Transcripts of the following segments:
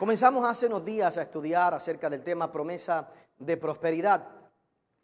Comenzamos hace unos días a estudiar acerca del tema promesa de prosperidad.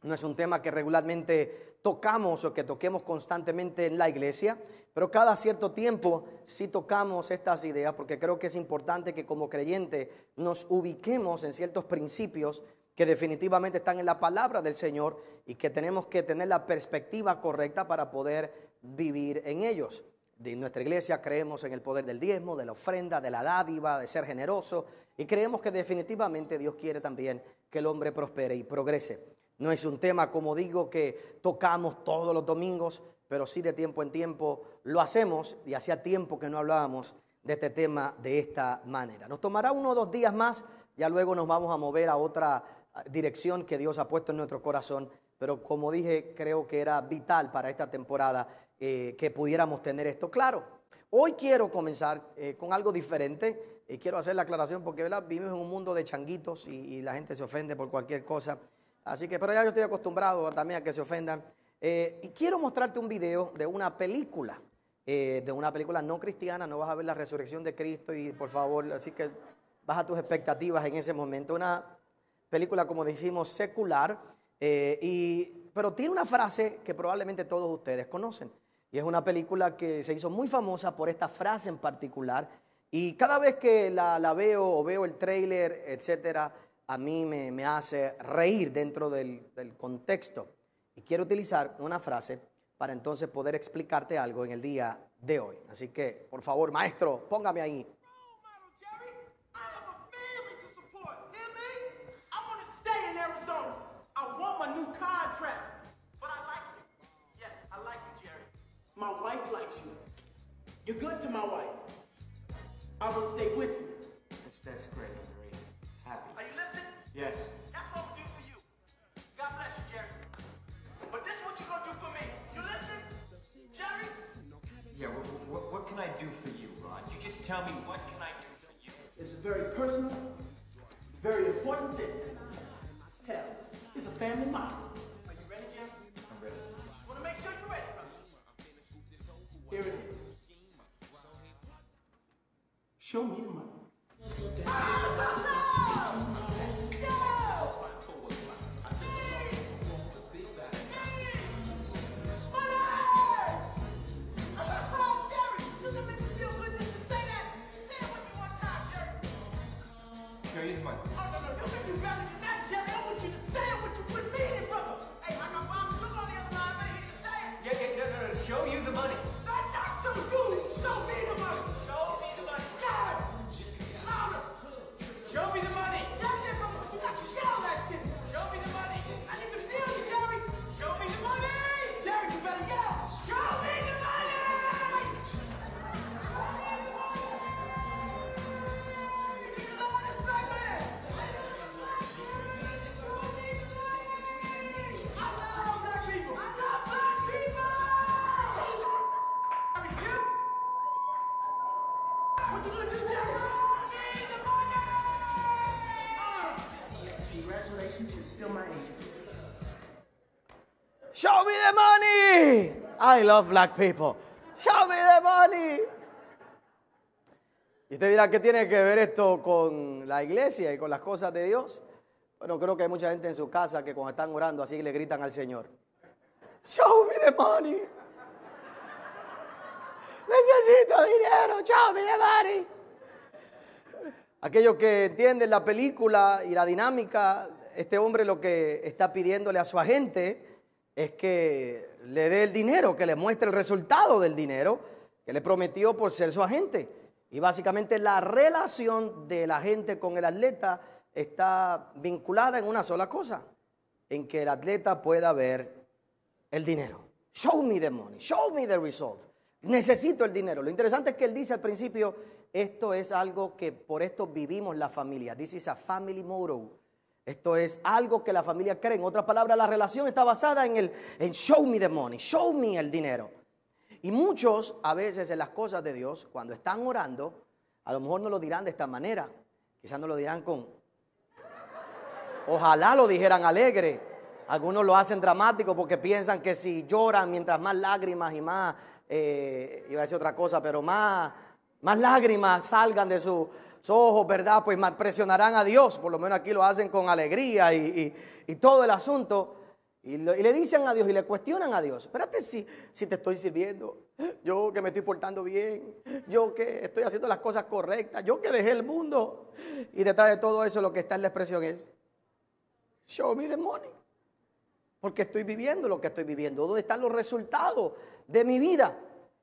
No es un tema que regularmente tocamos o que toquemos constantemente en la iglesia, pero cada cierto tiempo sí tocamos estas ideas porque creo que es importante que como creyente nos ubiquemos en ciertos principios que definitivamente están en la palabra del Señor y que tenemos que tener la perspectiva correcta para poder vivir en ellos de nuestra iglesia creemos en el poder del diezmo, de la ofrenda, de la dádiva, de ser generoso y creemos que definitivamente Dios quiere también que el hombre prospere y progrese. No es un tema, como digo, que tocamos todos los domingos, pero sí de tiempo en tiempo lo hacemos y hacía tiempo que no hablábamos de este tema de esta manera. Nos tomará uno o dos días más, ya luego nos vamos a mover a otra ah, dirección que Dios ha puesto en nuestro corazón, pero como dije, creo que era vital para esta temporada eh, que pudiéramos tener esto claro. Hoy quiero comenzar eh, con algo diferente y quiero hacer la aclaración porque ¿verdad? vivimos en un mundo de changuitos y, la gente se ofende por cualquier cosa. Así que, pero ya yo estoy acostumbrado también a que se ofendan. Eh, y quiero mostrarte un video de una película, de una película no cristiana, no vas a ver la resurrección de Cristo y por favor, así que baja tus expectativas en ese momento. Una película, como decimos, secular, pero tiene una frase que probablemente todos ustedes conocen. Y es una película que se hizo muy famosa por esta frase en particular. Y cada vez que la, veo o veo el trailer, etcétera, a mí me, hace reír dentro del contexto. Y quiero utilizar una frase para entonces poder explicarte algo en el día de hoy. Así que, por favor, maestro, póngame ahí You're good to my wife. I will stay with you. That's, that's great, Maria. Happy. Are you listening? Yes. That's what we do for you. God bless you, Jerry. But this is what you're gonna do for me. You listen? Jerry? Yeah, what, what, what can I do for you, Ron? You just tell me what can I do for you. It's a very personal, very important thing. Hell, it's a family matter. Are you ready, Jerry? I'm ready. Just wanna make sure you're ready, brother. Here it is. Show me, mano. Ah, I love black people. Show me the money. Y usted dirá, ¿qué tiene que ver esto con la iglesia y con las cosas de Dios? Bueno, creo que hay mucha gente en su casa que cuando están orando así le gritan al Señor. Show me the money. Necesito dinero, show me the money. Aquellos que entienden la película y la dinámica, este hombre lo que está pidiéndole a su agente es que le dé el dinero, que le muestre el resultado del dinero que le prometió por ser su agente. Y básicamente la relación del agente con el atleta está vinculada en una sola cosa, en que el atleta pueda ver el dinero. Show me the money, show me the result. Necesito el dinero. Lo interesante es que él dice al principio, esto es algo que por esto vivimos la familia. This is a family motto. Esto es algo que la familia cree. En otras palabras, la relación está basada en el show me the money, show me el dinero. Y muchos a veces en las cosas de Dios, cuando están orando, a lo mejor no lo dirán de esta manera. Quizás no lo dirán con... Ojalá lo dijeran alegre. Algunos lo hacen dramático porque piensan que si lloran, mientras más lágrimas y más, eh, iba a decir otra cosa, pero más, más lágrimas salgan de su, ojos, ¿verdad? Pues presionarán a Dios, por lo menos aquí lo hacen con alegría y, todo el asunto. Y, le dicen a Dios y le cuestionan a Dios. Espérate si, si te estoy sirviendo. Yo que me estoy portando bien. Yo que estoy haciendo las cosas correctas. Yo que dejé el mundo. Y detrás de todo eso lo que está en la expresión es, show me the money. Porque estoy viviendo lo que estoy viviendo. ¿Dónde están los resultados de mi vida?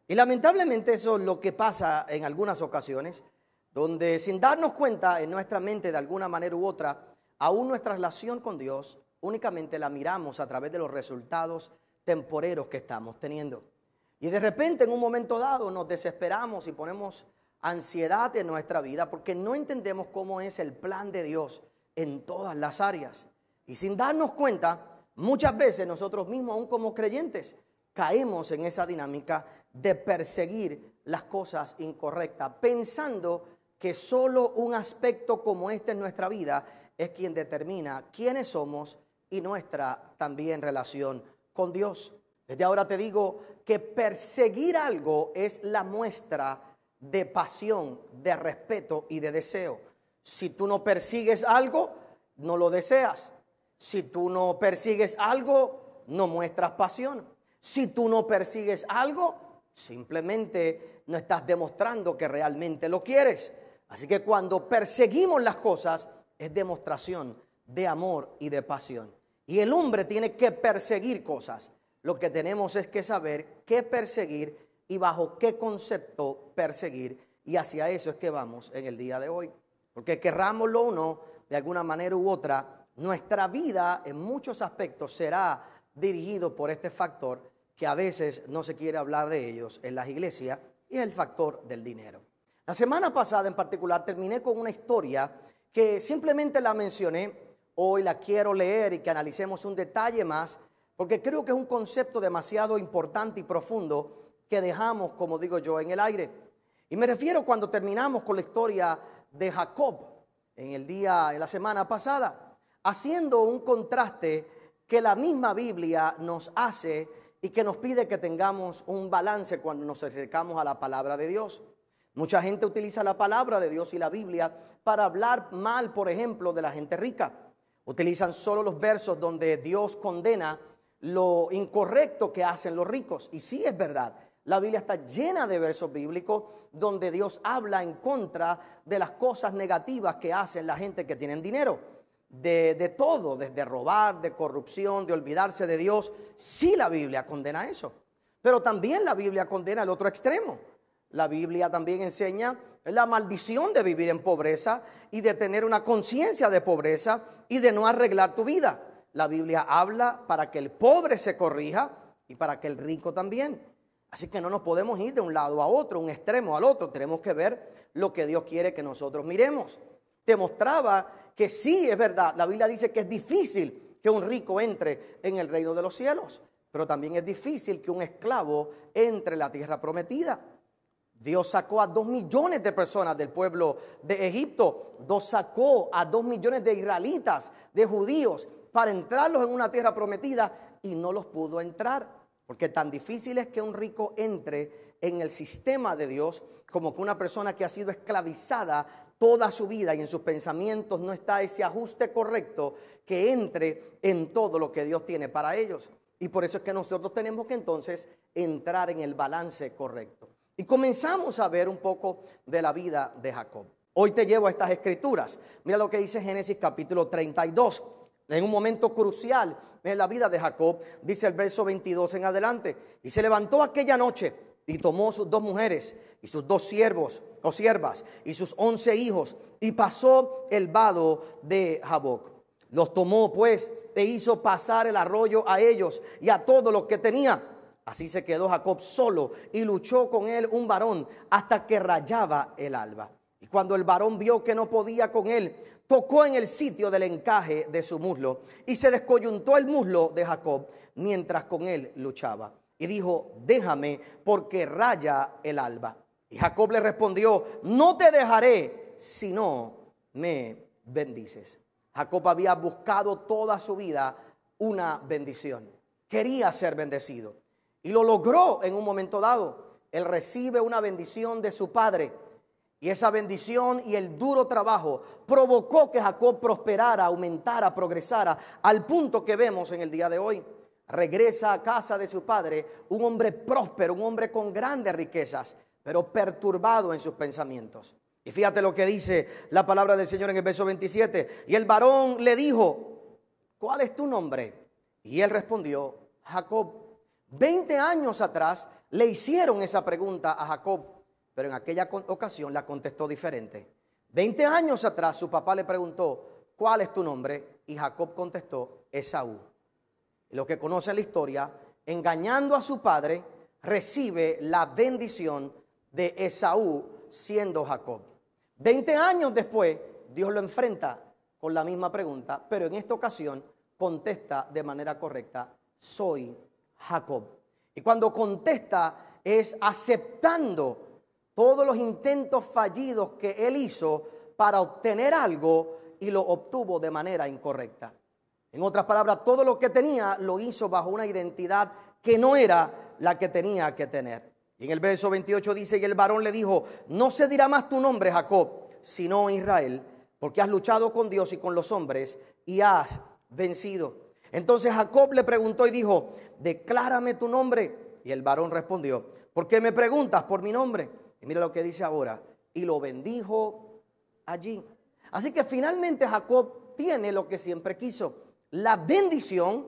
Y lamentablemente eso es lo que pasa en algunas ocasiones donde sin darnos cuenta en nuestra mente de alguna manera u otra, aún nuestra relación con Dios únicamente la miramos a través de los resultados temporeros que estamos teniendo. Y de repente en un momento dado nos desesperamos y ponemos ansiedad en nuestra vida porque no entendemos cómo es el plan de Dios en todas las áreas. Y sin darnos cuenta, muchas veces nosotros mismos, aún como creyentes, caemos en esa dinámica de perseguir las cosas incorrectas, pensando que solo un aspecto como este en nuestra vida es quien determina quiénes somos y nuestra también relación con Dios. Desde ahora te digo que perseguir algo es la muestra de pasión, de respeto y de deseo. Si tú no persigues algo, no lo deseas. Si tú no persigues algo, no muestras pasión. Si tú no persigues algo, simplemente no estás demostrando que realmente lo quieres. Así que cuando perseguimos las cosas es demostración de amor y de pasión. Y el hombre tiene que perseguir cosas. Lo que tenemos es que saber qué perseguir y bajo qué concepto perseguir. Y hacia eso es que vamos en el día de hoy. Porque querramos lo no, de alguna manera u otra, nuestra vida en muchos aspectos será dirigido por este factor que a veces no se quiere hablar de ellos en las iglesias y es el factor del dinero. La semana pasada en particular terminé con una historia que simplemente la mencioné, hoy la quiero leer y que analicemos un detalle más, porque creo que es un concepto demasiado importante y profundo que dejamos, como digo yo, en el aire. Y me refiero cuando terminamos con la historia de Jacob en el día, en la semana pasada, haciendo un contraste que la misma Biblia nos hace y que nos pide que tengamos un balance cuando nos acercamos a la palabra de Dios. Mucha gente utiliza la palabra de Dios y la Biblia para hablar mal, por ejemplo, de la gente rica. Utilizan solo los versos donde Dios condena lo incorrecto que hacen los ricos. Y sí es verdad, la Biblia está llena de versos bíblicos donde Dios habla en contra de las cosas negativas que hacen la gente que tienen dinero. De, todo, desde robar, de corrupción, de olvidarse de Dios. Sí la Biblia condena eso. Pero también la Biblia condena el otro extremo la Biblia también enseña la maldición de vivir en pobreza y de tener una conciencia de pobreza y de no arreglar tu vida. La Biblia habla para que el pobre se corrija y para que el rico también. Así que no nos podemos ir de un lado a otro, un extremo al otro. Tenemos que ver lo que Dios quiere que nosotros miremos. Te mostraba que sí es verdad. La Biblia dice que es difícil que un rico entre en el reino de los cielos, pero también es difícil que un esclavo entre la tierra prometida. Dios sacó a dos millones de personas del pueblo de Egipto. Dios sacó a dos millones de israelitas, de judíos, para entrarlos en una tierra prometida y no los pudo entrar. Porque tan difícil es que un rico entre en el sistema de Dios como que una persona que ha sido esclavizada toda su vida y en sus pensamientos no está ese ajuste correcto que entre en todo lo que Dios tiene para ellos. Y por eso es que nosotros tenemos que entonces entrar en el balance correcto. Y comenzamos a ver un poco de la vida de Jacob. Hoy te llevo a estas escrituras. Mira lo que dice Génesis capítulo 32. En un momento crucial en la vida de Jacob, dice el verso 22 en adelante. Y se levantó aquella noche y tomó sus dos mujeres y sus dos siervos o siervas y sus once hijos y pasó el vado de Jaboc. Los tomó pues e hizo pasar el arroyo a ellos y a todo lo que tenía Así se quedó Jacob solo y luchó con él un varón hasta que rayaba el alba. Y cuando el varón vio que no podía con él, tocó en el sitio del encaje de su muslo y se descoyuntó el muslo de Jacob mientras con él luchaba. Y dijo, déjame porque raya el alba. Y Jacob le respondió, no te dejaré si no me bendices. Jacob había buscado toda su vida una bendición. Quería ser bendecido. Y lo logró en un momento dado. Él recibe una bendición de su padre. Y esa bendición y el duro trabajo provocó que Jacob prosperara, aumentara, progresara, al punto que vemos en el día de hoy. Regresa a casa de su padre un hombre próspero, un hombre con grandes riquezas, pero perturbado en sus pensamientos. Y fíjate lo que dice la palabra del Señor en el verso 27. Y el varón le dijo, ¿cuál es tu nombre? Y él respondió, Jacob. Veinte años atrás le hicieron esa pregunta a Jacob, pero en aquella ocasión la contestó diferente. Veinte años atrás su papá le preguntó, ¿cuál es tu nombre? Y Jacob contestó, Esaú. los que conocen la historia, engañando a su padre, recibe la bendición de Esaú siendo Jacob. Veinte años después, Dios lo enfrenta con la misma pregunta, pero en esta ocasión contesta de manera correcta, soy Jacob. Y cuando contesta es aceptando todos los intentos fallidos que él hizo para obtener algo y lo obtuvo de manera incorrecta. En otras palabras, todo lo que tenía lo hizo bajo una identidad que no era la que tenía que tener. Y en el verso 28 dice, y el varón le dijo, no se dirá más tu nombre, Jacob, sino Israel, porque has luchado con Dios y con los hombres y has vencido. Entonces Jacob le preguntó y dijo, declárame tu nombre. Y el varón respondió, ¿por qué me preguntas por mi nombre? Y mira lo que dice ahora, y lo bendijo allí. Así que finalmente Jacob tiene lo que siempre quiso, la bendición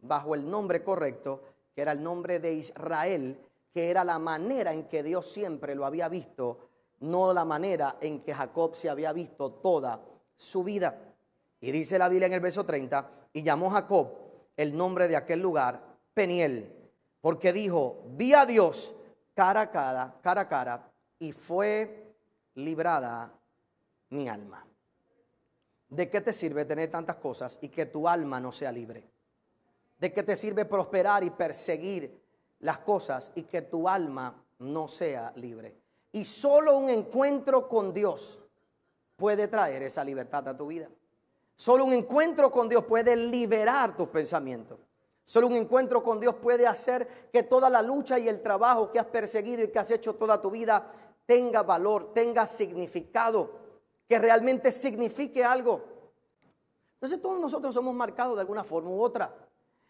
bajo el nombre correcto, que era el nombre de Israel, que era la manera en que Dios siempre lo había visto, no la manera en que Jacob se había visto toda su vida. Y dice la Biblia en el verso 30, y llamó Jacob el nombre de aquel lugar Peniel, porque dijo, vi a Dios cara a cara, cara a cara, y fue librada mi alma. ¿De qué te sirve tener tantas cosas y que tu alma no sea libre? ¿De qué te sirve prosperar y perseguir las cosas y que tu alma no sea libre? Y solo un encuentro con Dios puede traer esa libertad a tu vida. Solo un encuentro con Dios puede liberar tus pensamientos. Solo un encuentro con Dios puede hacer que toda la lucha y el trabajo que has perseguido y que has hecho toda tu vida tenga valor, tenga significado, que realmente signifique algo. Entonces todos nosotros somos marcados de alguna forma u otra.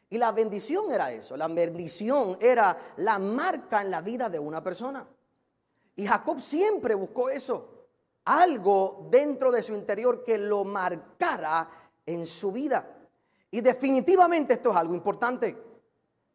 Y la bendición era eso, la bendición era la marca en la vida de una persona. Y Jacob siempre buscó eso, algo dentro de su interior que lo marcara en su vida. Y definitivamente esto es algo importante.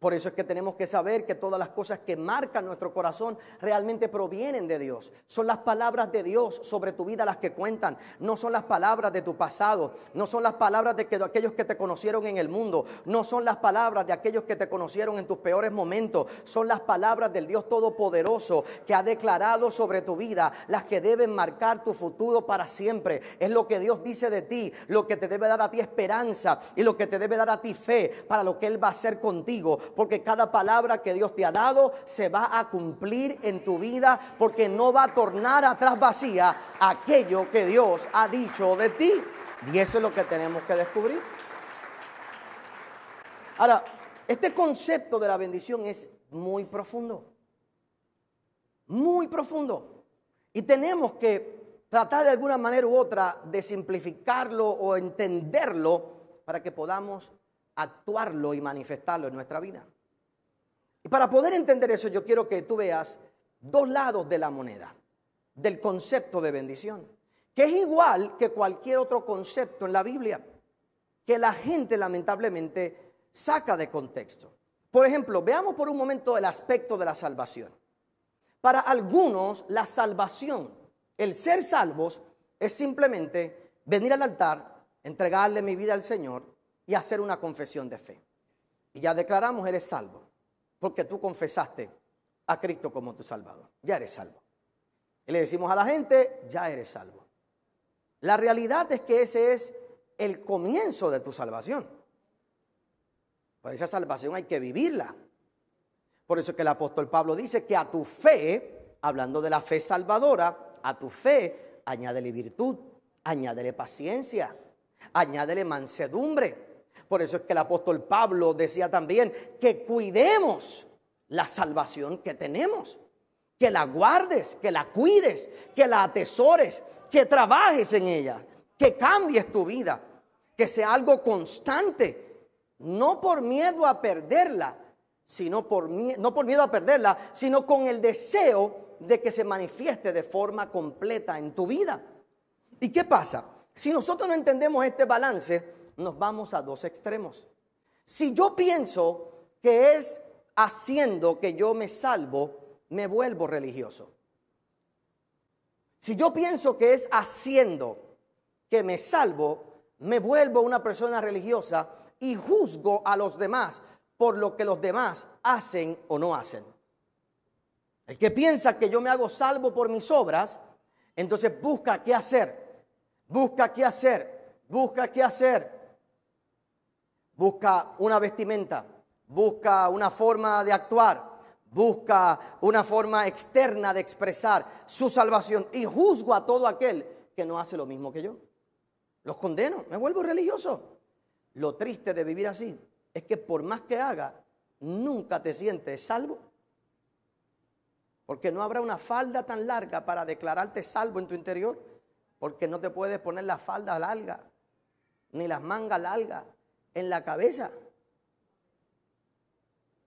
Por eso es que tenemos que saber que todas las cosas que marcan nuestro corazón realmente provienen de Dios. Son las palabras de Dios sobre tu vida las que cuentan. No son las palabras de tu pasado. No son las palabras de, aquellos que te conocieron en el mundo. No son las palabras de aquellos que te conocieron en tus peores momentos. Son las palabras del Dios Todopoderoso que ha declarado sobre tu vida las que deben marcar tu futuro para siempre. Es lo que Dios dice de ti, lo que te debe dar a ti esperanza y lo que te debe dar a ti fe para lo que Él va a hacer contigo porque cada palabra que Dios te ha dado se va a cumplir en tu vida, porque no va a tornar atrás vacía aquello que Dios ha dicho de ti. Y eso es lo que tenemos que descubrir. Ahora, este concepto de la bendición es muy profundo. Muy profundo. Y tenemos que tratar de alguna manera u otra de simplificarlo o entenderlo para que podamos actuarlo y manifestarlo en nuestra vida. Y para poder entender eso, yo quiero que tú veas dos lados de la moneda, del concepto de bendición, que es igual que cualquier otro concepto en la Biblia, que la gente lamentablemente saca de contexto. Por ejemplo, veamos por un momento el aspecto de la salvación. Para algunos, la salvación, el ser salvos, es simplemente venir al altar, entregarle mi vida al Señor y hacer una confesión de fe. Y ya declaramos, eres salvo, porque tú confesaste a Cristo como tu Salvador. Ya eres salvo. Y le decimos a la gente, ya eres salvo. La realidad es que ese es el comienzo de tu salvación. Por pues esa salvación hay que vivirla. Por eso es que el apóstol Pablo dice que a tu fe, hablando de la fe salvadora, a tu fe añádele virtud, añádele paciencia, añádele mansedumbre, por eso es que el apóstol Pablo decía también que cuidemos la salvación que tenemos, que la guardes, que la cuides, que la atesores, que trabajes en ella, que cambies tu vida, que sea algo constante, no por miedo a perderla, sino por, no por miedo a perderla, sino con el deseo de que se manifieste de forma completa en tu vida. ¿Y qué pasa? Si nosotros no entendemos este balance, nos vamos a dos extremos. Si yo pienso que es haciendo que yo me salvo, me vuelvo religioso. Si yo pienso que es haciendo que me salvo, me vuelvo una persona religiosa y juzgo a los demás por lo que los demás hacen o no hacen. El que piensa que yo me hago salvo por mis obras, entonces busca qué hacer, busca qué hacer, busca qué hacer, busca una vestimenta, busca una forma de actuar, busca una forma externa de expresar su salvación y juzgo a todo aquel que no hace lo mismo que yo. Los condeno, me vuelvo religioso. Lo triste de vivir así es que por más que haga, nunca te sientes salvo. Porque no habrá una falda tan larga para declararte salvo en tu interior. Porque no te puedes poner la falda larga, ni las mangas largas, en la cabeza.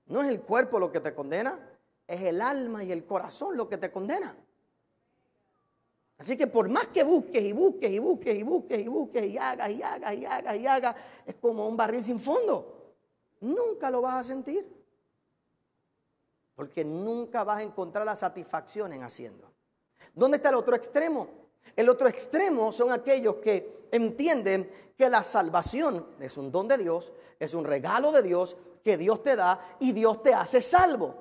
No es el cuerpo lo que te condena, es el alma y el corazón lo que te condena. Así que por más que busques y busques y busques y busques y busques y hagas y hagas y hagas y hagas, es como un barril sin fondo. Nunca lo vas a sentir. Porque nunca vas a encontrar la satisfacción en haciendo. ¿Dónde está el otro extremo? El otro extremo son aquellos que entienden que la salvación es un don de Dios, es un regalo de Dios que Dios te da y Dios te hace salvo.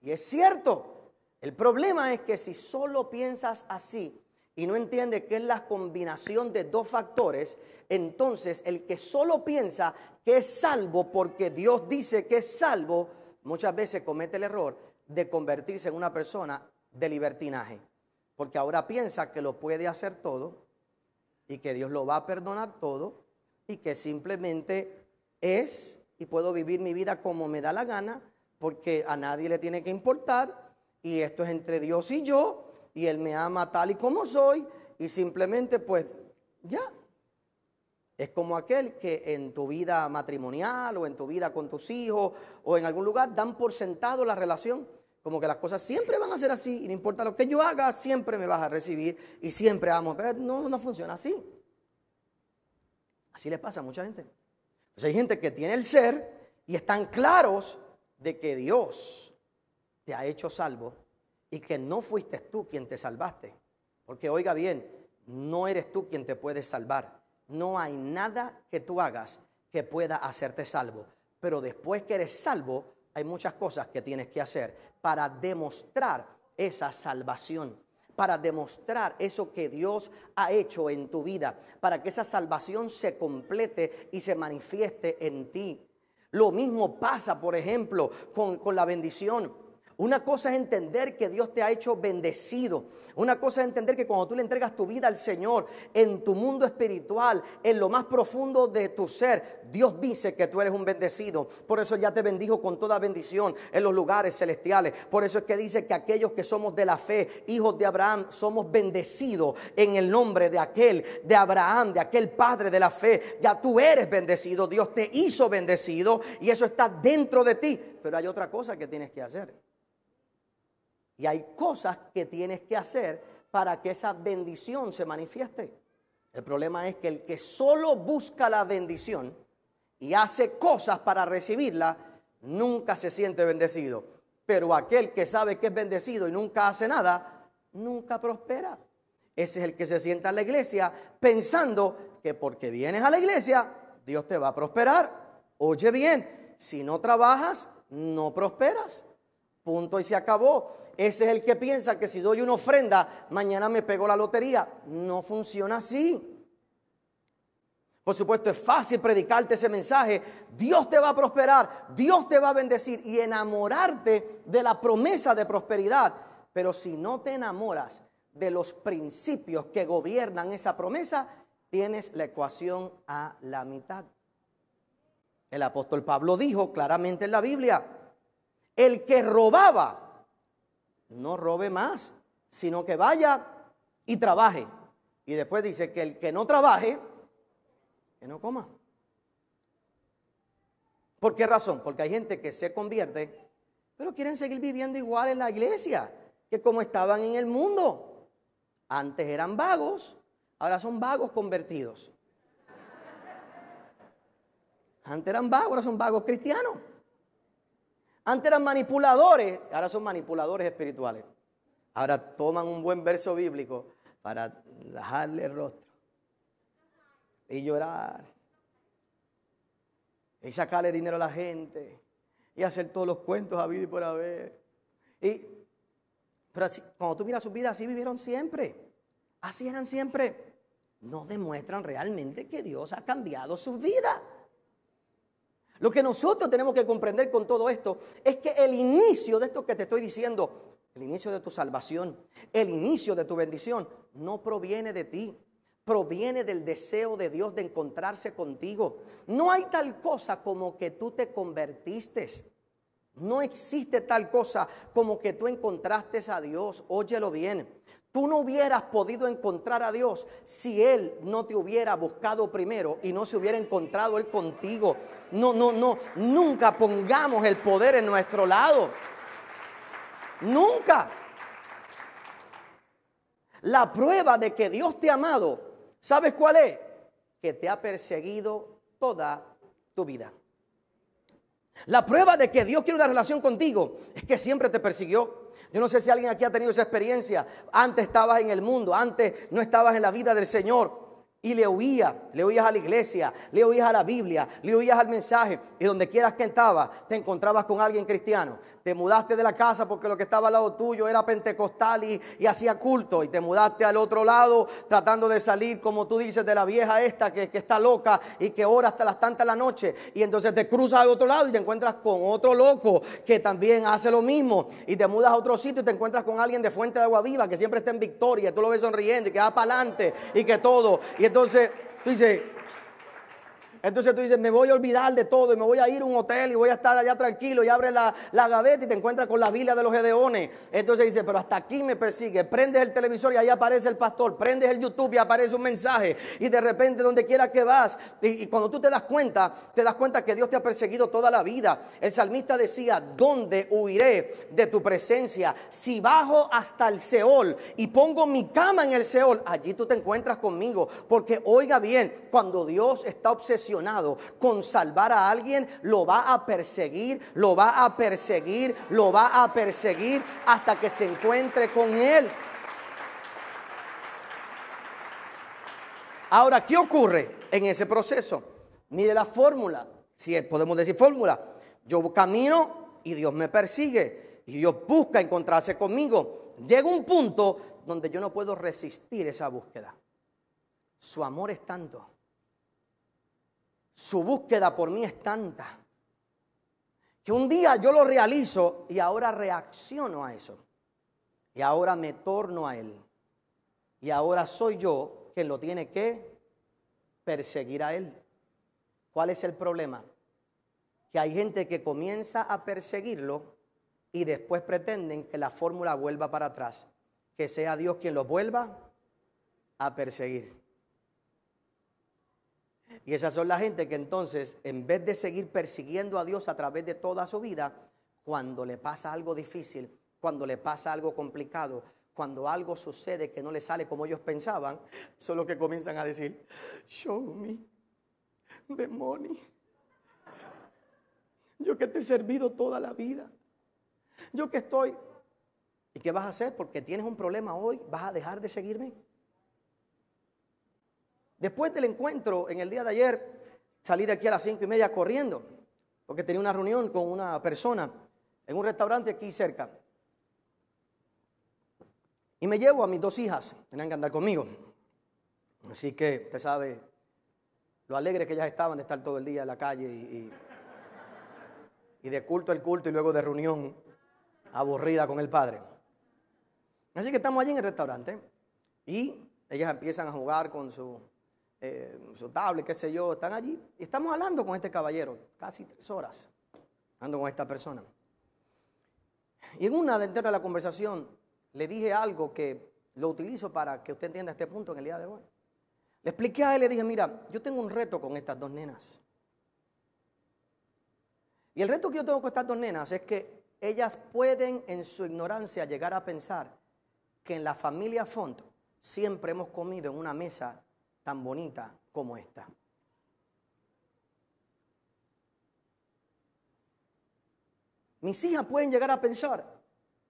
Y es cierto. El problema es que si solo piensas así y no entiendes que es la combinación de dos factores, entonces el que solo piensa que es salvo porque Dios dice que es salvo, muchas veces comete el error de convertirse en una persona de libertinaje porque ahora piensa que lo puede hacer todo y que Dios lo va a perdonar todo y que simplemente es y puedo vivir mi vida como me da la gana porque a nadie le tiene que importar y esto es entre Dios y yo y Él me ama tal y como soy y simplemente pues ya. Es como aquel que en tu vida matrimonial o en tu vida con tus hijos o en algún lugar dan por sentado la relación como que las cosas siempre van a ser así y no importa lo que yo haga, siempre me vas a recibir y siempre amo Pero no, no funciona así. Así les pasa a mucha gente. Entonces hay gente que tiene el ser y están claros de que Dios te ha hecho salvo y que no fuiste tú quien te salvaste. Porque oiga bien, no eres tú quien te puedes salvar. No hay nada que tú hagas que pueda hacerte salvo. Pero después que eres salvo, hay muchas cosas que tienes que hacer para demostrar esa salvación para demostrar eso que Dios ha hecho en tu vida, para que esa salvación se complete y se manifieste en ti. Lo mismo pasa, por ejemplo, con, con la bendición una cosa es entender que Dios te ha hecho bendecido. Una cosa es entender que cuando tú le entregas tu vida al Señor, en tu mundo espiritual, en lo más profundo de tu ser, Dios dice que tú eres un bendecido. Por eso ya te bendijo con toda bendición en los lugares celestiales. Por eso es que dice que aquellos que somos de la fe, hijos de Abraham, somos bendecidos en el nombre de aquel, de Abraham, de aquel padre de la fe. Ya tú eres bendecido. Dios te hizo bendecido y eso está dentro de ti. Pero hay otra cosa que tienes que hacer. Y hay cosas que tienes que hacer para que esa bendición se manifieste. El problema es que el que solo busca la bendición y hace cosas para recibirla, nunca se siente bendecido. Pero aquel que sabe que es bendecido y nunca hace nada, nunca prospera. Ese es el que se sienta en la iglesia pensando que porque vienes a la iglesia, Dios te va a prosperar. Oye bien, si no trabajas, no prosperas. Punto y se acabó. Ese es el que piensa que si doy una ofrenda, mañana me pego la lotería. No funciona así. Por supuesto, es fácil predicarte ese mensaje. Dios te va a prosperar, Dios te va a bendecir y enamorarte de la promesa de prosperidad. Pero si no te enamoras de los principios que gobiernan esa promesa, tienes la ecuación a la mitad. El apóstol Pablo dijo claramente en la Biblia, el que robaba, no robe más, sino que vaya y trabaje. Y después dice que el que no trabaje, que no coma. ¿Por qué razón? Porque hay gente que se convierte, pero quieren seguir viviendo igual en la iglesia que como estaban en el mundo. Antes eran vagos, ahora son vagos convertidos. Antes eran vagos, ahora son vagos cristianos. Antes eran manipuladores, ahora son manipuladores espirituales. Ahora toman un buen verso bíblico para dejarle el rostro y llorar y sacarle dinero a la gente y hacer todos los cuentos a vida y por haber. Y, pero cuando tú miras su vida, así vivieron siempre. Así eran siempre. No demuestran realmente que Dios ha cambiado su vida. Lo que nosotros tenemos que comprender con todo esto es que el inicio de esto que te estoy diciendo, el inicio de tu salvación, el inicio de tu bendición, no proviene de ti, proviene del deseo de Dios de encontrarse contigo. No hay tal cosa como que tú te convertiste. No existe tal cosa como que tú encontraste a Dios. Óyelo bien. Tú no hubieras podido encontrar a Dios si Él no te hubiera buscado primero y no se hubiera encontrado Él contigo. No, no, no. Nunca pongamos el poder en nuestro lado. Nunca. La prueba de que Dios te ha amado, ¿sabes cuál es? Que te ha perseguido toda tu vida. La prueba de que Dios quiere una relación contigo es que siempre te persiguió. Yo no sé si alguien aquí ha tenido esa experiencia. Antes estabas en el mundo, antes no estabas en la vida del Señor. Y le oías, le oías a la iglesia, le oías a la Biblia, le oías al mensaje. Y donde quieras que estabas, te encontrabas con alguien cristiano. Te mudaste de la casa porque lo que estaba al lado tuyo era pentecostal y, hacía culto. Y te mudaste al otro lado tratando de salir, como tú dices, de la vieja esta que, está loca y que ora hasta las tantas de la noche. Y entonces te cruzas al otro lado y te encuentras con otro loco que también hace lo mismo. Y te mudas a otro sitio y te encuentras con alguien de Fuente de Agua Viva que siempre está en victoria. Tú lo ves sonriendo y que va para adelante y que todo. Y entonces tú dices entonces tú dices, me voy a olvidar de todo y me voy a ir a un hotel y voy a estar allá tranquilo y abre la, gaveta y te encuentras con la Biblia de los Gedeones. Entonces dice, pero hasta aquí me persigue. Prendes el televisor y ahí aparece el pastor. Prendes el YouTube y aparece un mensaje. Y de repente, donde quiera que vas, y, y cuando tú te das cuenta, te das cuenta que Dios te ha perseguido toda la vida. El salmista decía, ¿dónde huiré de tu presencia? Si bajo hasta el Seol y pongo mi cama en el Seol, allí tú te encuentras conmigo. Porque oiga bien, cuando Dios está obsesionado, con salvar a alguien, lo va a perseguir, lo va a perseguir, lo va a perseguir hasta que se encuentre con él. Ahora, ¿qué ocurre en ese proceso? Mire la fórmula, si podemos decir fórmula. Yo camino y Dios me persigue y Dios busca encontrarse conmigo. Llega un punto donde yo no puedo resistir esa búsqueda. Su amor es tanto su búsqueda por mí es tanta que un día yo lo realizo y ahora reacciono a eso. Y ahora me torno a Él. Y ahora soy yo quien lo tiene que perseguir a Él. ¿Cuál es el problema? Que hay gente que comienza a perseguirlo y después pretenden que la fórmula vuelva para atrás. Que sea Dios quien lo vuelva a perseguir. Y esas son la gente que entonces, en vez de seguir persiguiendo a Dios a través de toda su vida, cuando le pasa algo difícil, cuando le pasa algo complicado, cuando algo sucede que no le sale como ellos pensaban, son los que comienzan a decir, show me the Yo que te he servido toda la vida. Yo que estoy... ¿Y qué vas a hacer? Porque tienes un problema hoy. ¿Vas a dejar de seguirme? Después del encuentro, en el día de ayer, salí de aquí a las cinco y media corriendo, porque tenía una reunión con una persona en un restaurante aquí cerca. Y me llevo a mis dos hijas, tenían que andar conmigo. Así que usted sabe lo alegre que ellas estaban de estar todo el día en la calle y, y, y de culto al culto y luego de reunión aburrida con el padre. Así que estamos allí en el restaurante y ellas empiezan a jugar con su eh, su tablet, qué sé yo, están allí. Y estamos hablando con este caballero, casi tres horas, hablando con esta persona. Y en una de entre la conversación le dije algo que lo utilizo para que usted entienda este punto en el día de hoy. Le expliqué a él, le dije, mira, yo tengo un reto con estas dos nenas. Y el reto que yo tengo con estas dos nenas es que ellas pueden en su ignorancia llegar a pensar que en la familia Font siempre hemos comido en una mesa tan bonita como esta. Mis hijas pueden llegar a pensar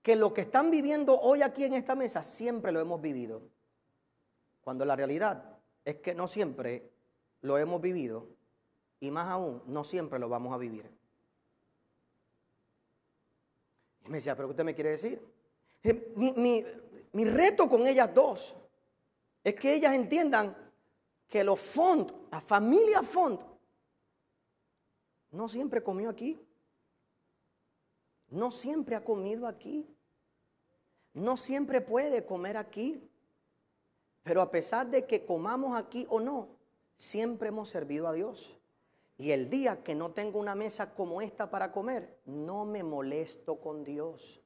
que lo que están viviendo hoy aquí en esta mesa siempre lo hemos vivido, cuando la realidad es que no siempre lo hemos vivido y más aún no siempre lo vamos a vivir. Y me decía, pero ¿usted me quiere decir? Eh, mi, mi reto con ellas dos es que ellas entiendan que los fondos, la familia Font, no siempre comió aquí. No siempre ha comido aquí. No siempre puede comer aquí. Pero a pesar de que comamos aquí o no, siempre hemos servido a Dios. Y el día que no tengo una mesa como esta para comer, no me molesto con Dios.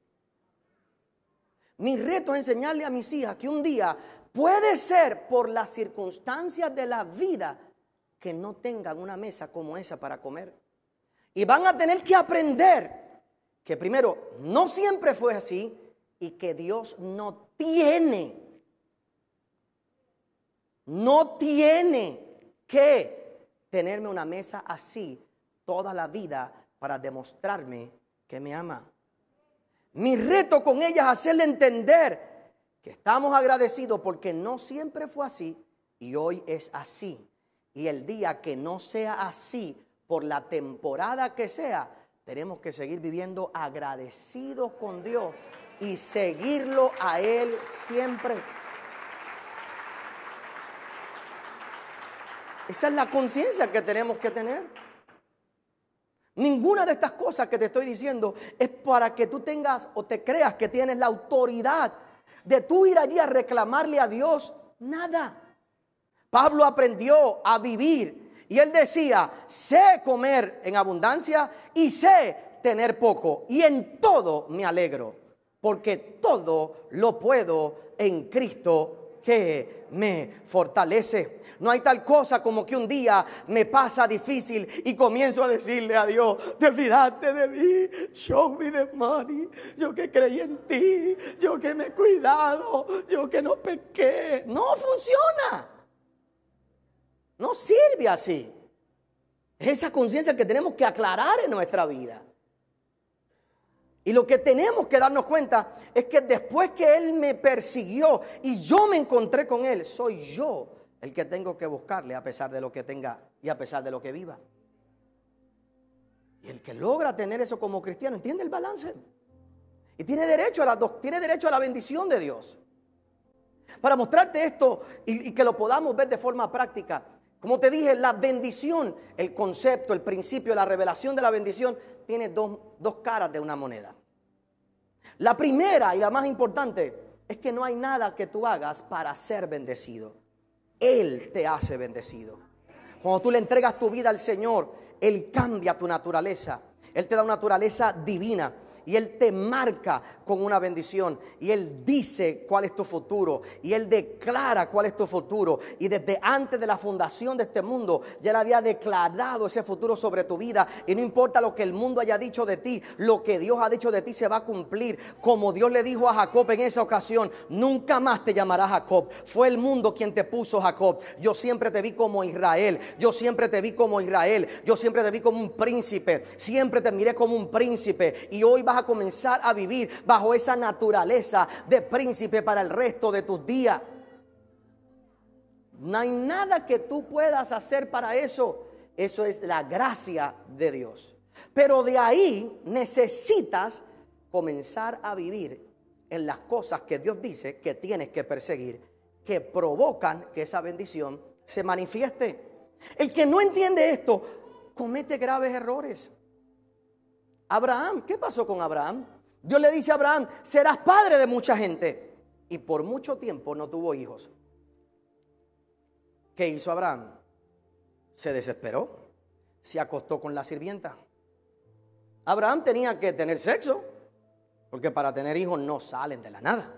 Mi reto es enseñarle a mis hijas que un día puede ser por las circunstancias de la vida que no tengan una mesa como esa para comer. Y van a tener que aprender que primero, no siempre fue así y que Dios no tiene, no tiene que tenerme una mesa así toda la vida para demostrarme que me ama. Mi reto con ella es hacerle entender que estamos agradecidos porque no siempre fue así y hoy es así. Y el día que no sea así, por la temporada que sea, tenemos que seguir viviendo agradecidos con Dios y seguirlo a Él siempre. Esa es la conciencia que tenemos que tener. Ninguna de estas cosas que te estoy diciendo es para que tú tengas o te creas que tienes la autoridad de tú ir allí a reclamarle a Dios. Nada. Pablo aprendió a vivir y él decía, sé comer en abundancia y sé tener poco. Y en todo me alegro, porque todo lo puedo en Cristo que me fortalece. No hay tal cosa como que un día me pasa difícil y comienzo a decirle a Dios, te olvidaste de mí, show me the money, yo que creí en ti, yo que me he cuidado, yo que no pequé. No funciona. No sirve así. Esa conciencia que tenemos que aclarar en nuestra vida. Y lo que tenemos que darnos cuenta es que después que Él me persiguió y yo me encontré con Él, soy yo el que tengo que buscarle a pesar de lo que tenga y a pesar de lo que viva. Y el que logra tener eso como cristiano entiende el balance. Y tiene derecho a la, tiene derecho a la bendición de Dios. Para mostrarte esto y, y que lo podamos ver de forma práctica, como te dije, la bendición, el concepto, el principio, la revelación de la bendición tiene dos, dos caras de una moneda. La primera y la más importante es que no hay nada que tú hagas para ser bendecido. Él te hace bendecido. Cuando tú le entregas tu vida al Señor, Él cambia tu naturaleza. Él te da una naturaleza divina y Él te marca con una bendición y Él dice cuál es tu futuro y Él declara cuál es tu futuro y desde antes de la fundación de este mundo ya Él había declarado ese futuro sobre tu vida y no importa lo que el mundo haya dicho de ti, lo que Dios ha dicho de ti se va a cumplir como Dios le dijo a Jacob en esa ocasión, nunca más te llamará Jacob, fue el mundo quien te puso Jacob, yo siempre te vi como Israel, yo siempre te vi como Israel, yo siempre te vi como un príncipe, siempre te miré como un príncipe y hoy va a comenzar a vivir bajo esa naturaleza de príncipe para el resto de tus días. No hay nada que tú puedas hacer para eso. Eso es la gracia de Dios. Pero de ahí necesitas comenzar a vivir en las cosas que Dios dice que tienes que perseguir, que provocan que esa bendición se manifieste. El que no entiende esto comete graves errores. Abraham, ¿qué pasó con Abraham? Dios le dice a Abraham, serás padre de mucha gente. Y por mucho tiempo no tuvo hijos. ¿Qué hizo Abraham? Se desesperó, se acostó con la sirvienta. Abraham tenía que tener sexo, porque para tener hijos no salen de la nada.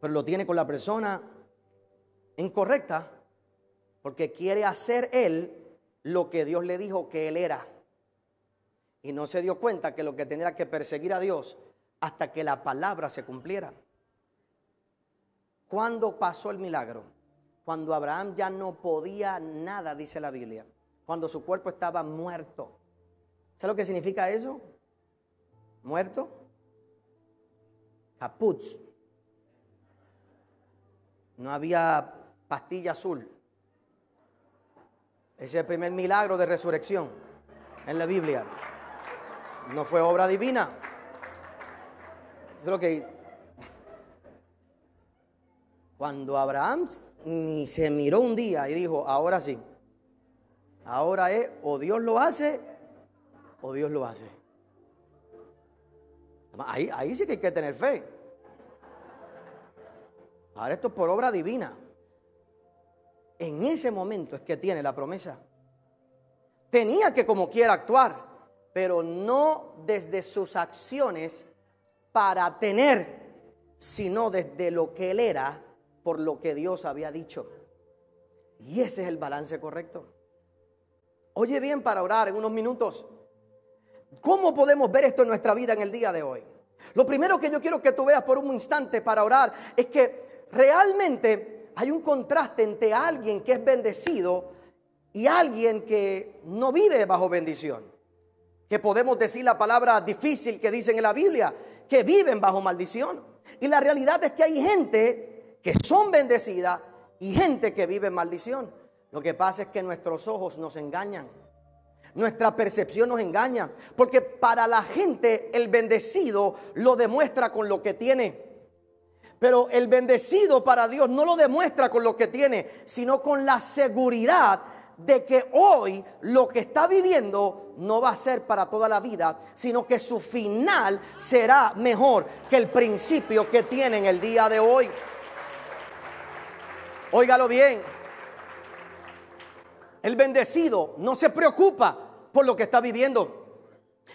Pero lo tiene con la persona incorrecta, porque quiere hacer él lo que Dios le dijo que él era. Y no se dio cuenta que lo que tenía que perseguir a Dios hasta que la palabra se cumpliera. ¿Cuándo pasó el milagro? Cuando Abraham ya no podía nada, dice la Biblia. Cuando su cuerpo estaba muerto. ¿Sabe lo que significa eso? Muerto. Capuz. No había pastilla azul. Ese es el primer milagro de resurrección en la Biblia. No fue obra divina. que cuando Abraham ni se miró un día y dijo, ahora sí, ahora es o Dios lo hace o Dios lo hace. Ahí, ahí sí que hay que tener fe. Ahora esto es por obra divina. En ese momento es que tiene la promesa. Tenía que como quiera actuar pero no desde sus acciones para tener, sino desde lo que él era por lo que Dios había dicho. Y ese es el balance correcto. Oye bien para orar en unos minutos. ¿Cómo podemos ver esto en nuestra vida en el día de hoy? Lo primero que yo quiero que tú veas por un instante para orar es que realmente hay un contraste entre alguien que es bendecido y alguien que no vive bajo bendición que podemos decir la palabra difícil que dicen en la Biblia, que viven bajo maldición. Y la realidad es que hay gente que son bendecidas y gente que vive en maldición. Lo que pasa es que nuestros ojos nos engañan. Nuestra percepción nos engaña, porque para la gente el bendecido lo demuestra con lo que tiene. Pero el bendecido para Dios no lo demuestra con lo que tiene, sino con la seguridad de que hoy lo que está viviendo no va a ser para toda la vida, sino que su final será mejor que el principio que tiene en el día de hoy. Óigalo bien. El bendecido no se preocupa por lo que está viviendo.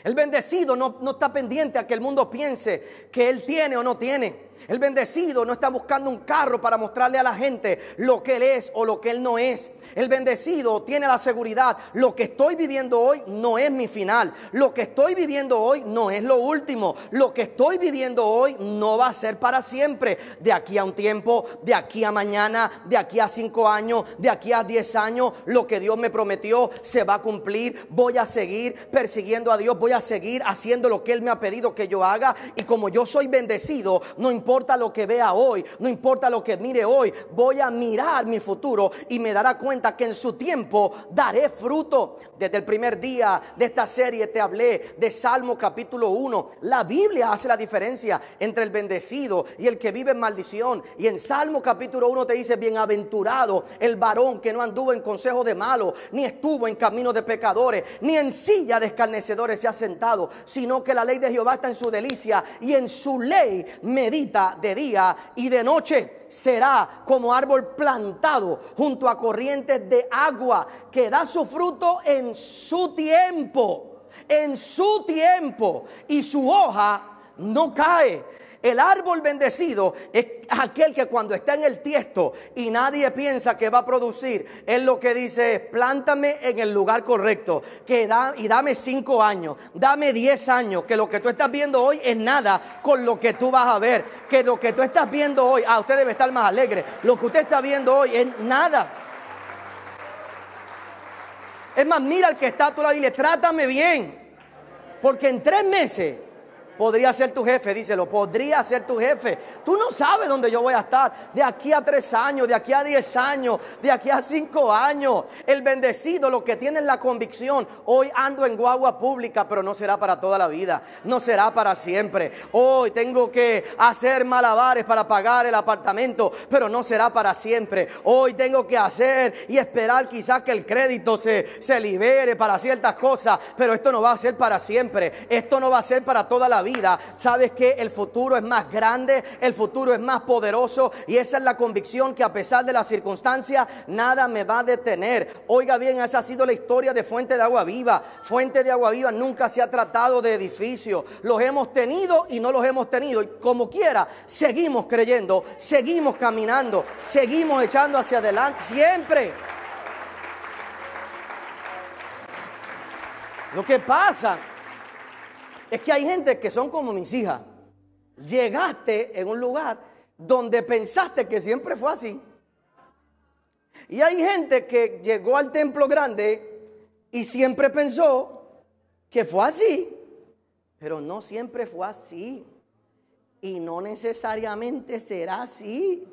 El bendecido no, no está pendiente a que el mundo piense que él tiene o no tiene. El bendecido no está buscando un carro para mostrarle a la gente lo que él es o lo que él no es. El bendecido tiene la seguridad, lo que estoy viviendo hoy no es mi final. Lo que estoy viviendo hoy no es lo último. Lo que estoy viviendo hoy no va a ser para siempre. De aquí a un tiempo, de aquí a mañana, de aquí a cinco años, de aquí a diez años, lo que Dios me prometió se va a cumplir. Voy a seguir persiguiendo a Dios, voy a seguir haciendo lo que Él me ha pedido que yo haga. Y como yo soy bendecido, no importa importa lo que vea hoy, no importa lo que mire hoy, voy a mirar mi futuro y me dará cuenta que en su tiempo daré fruto. Desde el primer día de esta serie te hablé de Salmo capítulo 1. La Biblia hace la diferencia entre el bendecido y el que vive en maldición. Y en Salmo capítulo 1 te dice, bienaventurado el varón que no anduvo en consejo de malo, ni estuvo en camino de pecadores, ni en silla de escarnecedores se ha sentado, sino que la ley de Jehová está en su delicia y en su ley medita de día y de noche. Será como árbol plantado junto a corrientes de agua que da su fruto en su tiempo, en su tiempo, y su hoja no cae el árbol bendecido es aquel que cuando está en el tiesto y nadie piensa que va a producir, es lo que dice es, plántame en el lugar correcto que y dame cinco años, dame diez años, que lo que tú estás viendo hoy es nada con lo que tú vas a ver, que lo que tú estás viendo hoy, ah, usted debe estar más alegre, lo que usted está viendo hoy es nada. Es más, mira al que está tú la lado trátame bien. Porque en tres meses Podría ser tu jefe, díselo, podría ser tu jefe. Tú no sabes dónde yo voy a estar. De aquí a tres años, de aquí a diez años, de aquí a cinco años. El bendecido, lo que tiene la convicción, hoy ando en guagua pública, pero no será para toda la vida, no será para siempre. Hoy tengo que hacer malabares para pagar el apartamento, pero no será para siempre. Hoy tengo que hacer y esperar quizás que el crédito se, se libere para ciertas cosas, pero esto no va a ser para siempre. Esto no va a ser para toda la vida sabes que el futuro es más grande, el futuro es más poderoso y esa es la convicción que a pesar de las circunstancias, nada me va a detener. Oiga bien, esa ha sido la historia de Fuente de Agua Viva. Fuente de Agua Viva nunca se ha tratado de edificio Los hemos tenido y no los hemos tenido. Y como quiera, seguimos creyendo, seguimos caminando, seguimos echando hacia adelante. Siempre. Lo que pasa es que hay gente que son como mis hijas. Llegaste en un lugar donde pensaste que siempre fue así. Y hay gente que llegó al templo grande y siempre pensó que fue así, pero no siempre fue así. Y no necesariamente será así.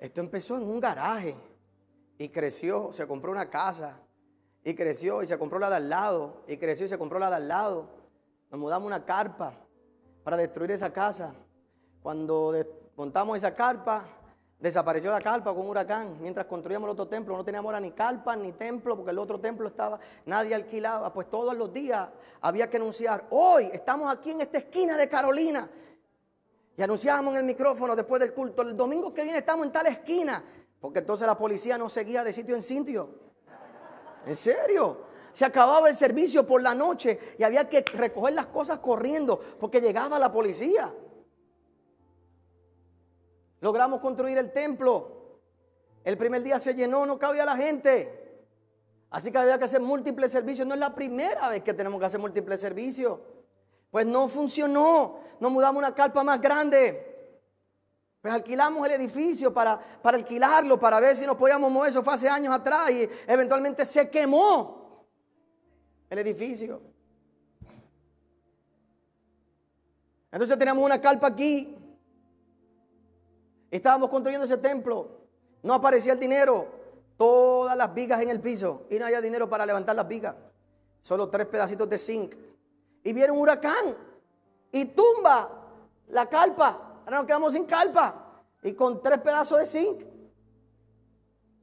Esto empezó en un garaje y creció, se compró una casa y creció y se compró la de al lado, y creció y se compró la de al lado. Nos mudamos una carpa para destruir esa casa. Cuando montamos esa carpa, desapareció la carpa con un huracán. Mientras construíamos el otro templo, no teníamos ahora ni carpa ni templo, porque el otro templo estaba, nadie alquilaba. Pues todos los días había que anunciar, hoy estamos aquí en esta esquina de Carolina. Y anunciábamos en el micrófono después del culto, el domingo que viene estamos en tal esquina, porque entonces la policía nos seguía de sitio en sitio. ¿En serio? Se acababa el servicio por la noche y había que recoger las cosas corriendo porque llegaba la policía. Logramos construir el templo. El primer día se llenó, no cabía la gente. Así que había que hacer múltiples servicios. No es la primera vez que tenemos que hacer múltiples servicios. Pues no funcionó. Nos mudamos una carpa más grande. Pues alquilamos el edificio para, para alquilarlo, para ver si nos podíamos mover. Eso fue hace años atrás y eventualmente se quemó el edificio. Entonces teníamos una carpa aquí. Estábamos construyendo ese templo. No aparecía el dinero. Todas las vigas en el piso. Y no había dinero para levantar las vigas. Solo tres pedacitos de zinc. Y vieron un huracán. Y tumba la carpa. Ahora nos quedamos sin carpa y con tres pedazos de zinc.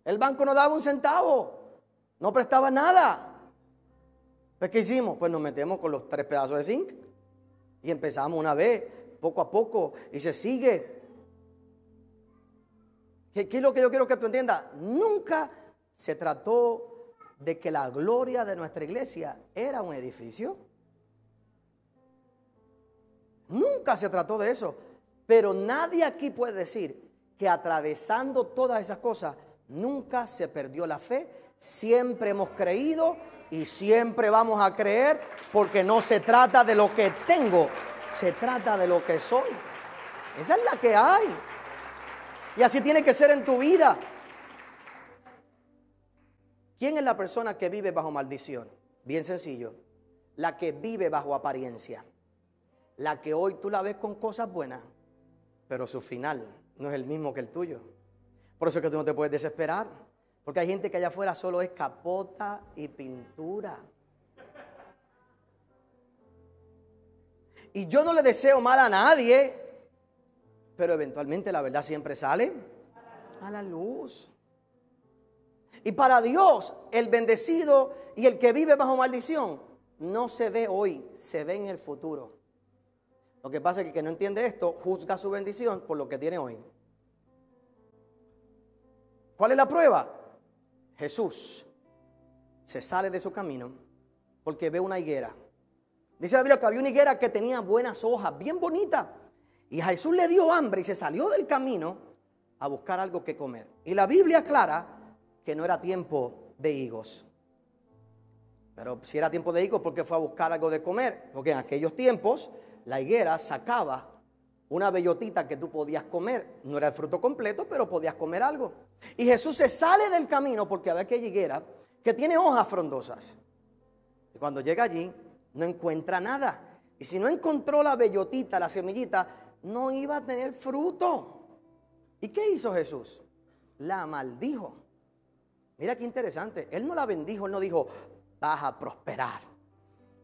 El banco no daba un centavo, no prestaba nada. ¿Pero pues, ¿qué hicimos? Pues nos metemos con los tres pedazos de zinc y empezamos una vez, poco a poco, y se sigue. ¿Qué, qué es lo que yo quiero que tú entiendas? Nunca se trató de que la gloria de nuestra iglesia era un edificio. Nunca se trató de eso. Pero nadie aquí puede decir que atravesando todas esas cosas nunca se perdió la fe. Siempre hemos creído y siempre vamos a creer porque no se trata de lo que tengo, se trata de lo que soy. Esa es la que hay. Y así tiene que ser en tu vida. ¿Quién es la persona que vive bajo maldición? Bien sencillo. La que vive bajo apariencia. La que hoy tú la ves con cosas buenas pero su final no es el mismo que el tuyo. Por eso es que tú no te puedes desesperar, porque hay gente que allá afuera solo es capota y pintura. Y yo no le deseo mal a nadie, pero eventualmente la verdad siempre sale a la luz. Y para Dios, el bendecido y el que vive bajo maldición, no se ve hoy, se ve en el futuro. Lo que pasa es que el que no entiende esto juzga su bendición por lo que tiene hoy. ¿Cuál es la prueba? Jesús se sale de su camino porque ve una higuera. Dice la Biblia que había una higuera que tenía buenas hojas, bien bonita. Y Jesús le dio hambre y se salió del camino a buscar algo que comer. Y la Biblia aclara que no era tiempo de higos. Pero si era tiempo de higos, porque fue a buscar algo de comer. Porque en aquellos tiempos la higuera sacaba una bellotita que tú podías comer. No era el fruto completo, pero podías comer algo. Y Jesús se sale del camino porque había aquella higuera que tiene hojas frondosas. Y cuando llega allí, no encuentra nada. Y si no encontró la bellotita, la semillita, no iba a tener fruto. ¿Y qué hizo Jesús? La maldijo. Mira qué interesante. Él no la bendijo, él no dijo, vas a prosperar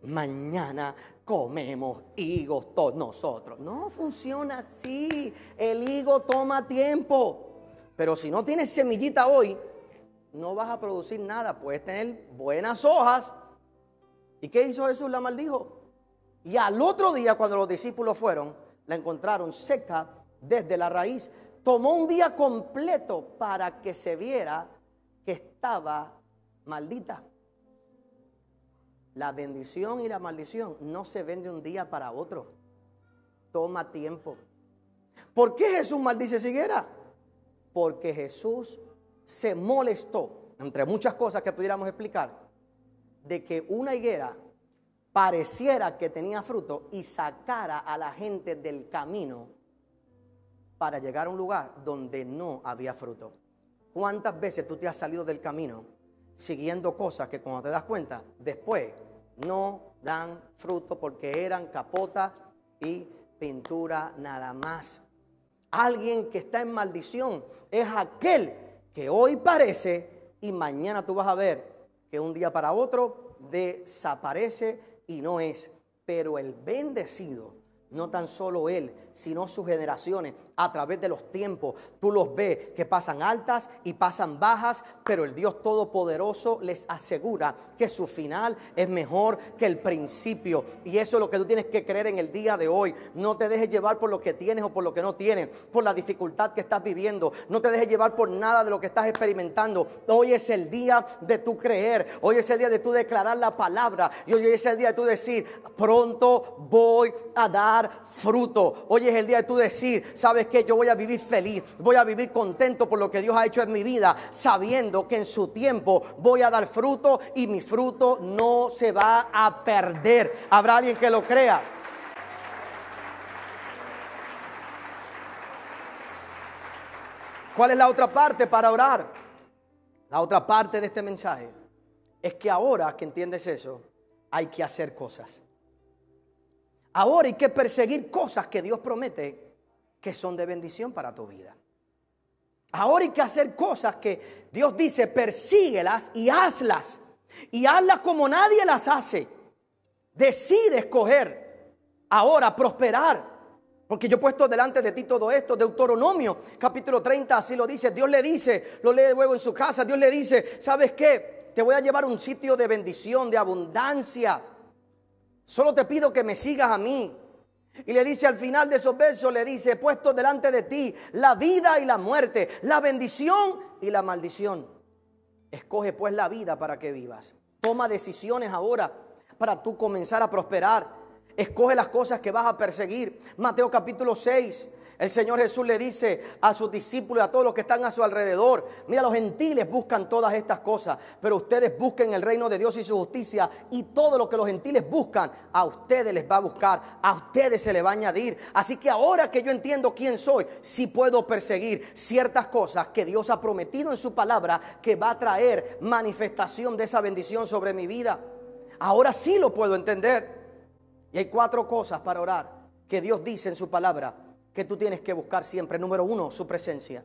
mañana comemos higos todos nosotros. No funciona así. El higo toma tiempo. Pero si no tienes semillita hoy, no vas a producir nada. Puedes tener buenas hojas. ¿Y qué hizo Jesús? La maldijo. Y al otro día, cuando los discípulos fueron, la encontraron seca desde la raíz. Tomó un día completo para que se viera que estaba maldita. La bendición y la maldición no se vende un día para otro. Toma tiempo. ¿Por qué Jesús maldice higuera? Porque Jesús se molestó, entre muchas cosas que pudiéramos explicar, de que una higuera pareciera que tenía fruto y sacara a la gente del camino para llegar a un lugar donde no había fruto. ¿Cuántas veces tú te has salido del camino siguiendo cosas que cuando te das cuenta, después no dan fruto porque eran capota y pintura nada más. Alguien que está en maldición es aquel que hoy parece y mañana tú vas a ver que un día para otro desaparece y no es. Pero el bendecido no tan solo él, sino sus generaciones a través de los tiempos. Tú los ves que pasan altas y pasan bajas, pero el Dios Todopoderoso les asegura que su final es mejor que el principio. Y eso es lo que tú tienes que creer en el día de hoy. No te dejes llevar por lo que tienes o por lo que no tienes, por la dificultad que estás viviendo. No te dejes llevar por nada de lo que estás experimentando. Hoy es el día de tu creer. Hoy es el día de tu declarar la palabra. Y hoy es el día de tu decir, pronto voy a dar fruto. Hoy es el día de tú decir, ¿sabes que Yo voy a vivir feliz, voy a vivir contento por lo que Dios ha hecho en mi vida, sabiendo que en su tiempo voy a dar fruto y mi fruto no se va a perder. ¿Habrá alguien que lo crea? ¿Cuál es la otra parte para orar? La otra parte de este mensaje es que ahora que entiendes eso, hay que hacer cosas. Ahora hay que perseguir cosas que Dios promete que son de bendición para tu vida. Ahora hay que hacer cosas que Dios dice, persíguelas y hazlas. Y hazlas como nadie las hace. Decide escoger ahora prosperar. Porque yo he puesto delante de ti todo esto, Deuteronomio capítulo 30, así lo dice, Dios le dice, lo lee luego en su casa, Dios le dice, ¿sabes qué? Te voy a llevar a un sitio de bendición, de abundancia, Solo te pido que me sigas a mí. Y le dice al final de esos versos, le dice, he puesto delante de ti la vida y la muerte, la bendición y la maldición. Escoge pues la vida para que vivas. Toma decisiones ahora para tú comenzar a prosperar. Escoge las cosas que vas a perseguir. Mateo capítulo 6, el Señor Jesús le dice a sus discípulos, y a todos los que están a su alrededor, mira, los gentiles buscan todas estas cosas, pero ustedes busquen el reino de Dios y su justicia y todo lo que los gentiles buscan, a ustedes les va a buscar, a ustedes se les va a añadir. Así que ahora que yo entiendo quién soy, sí puedo perseguir ciertas cosas que Dios ha prometido en su palabra que va a traer manifestación de esa bendición sobre mi vida. Ahora sí lo puedo entender. Y hay cuatro cosas para orar que Dios dice en su palabra que tú tienes que buscar siempre. Número uno, su presencia.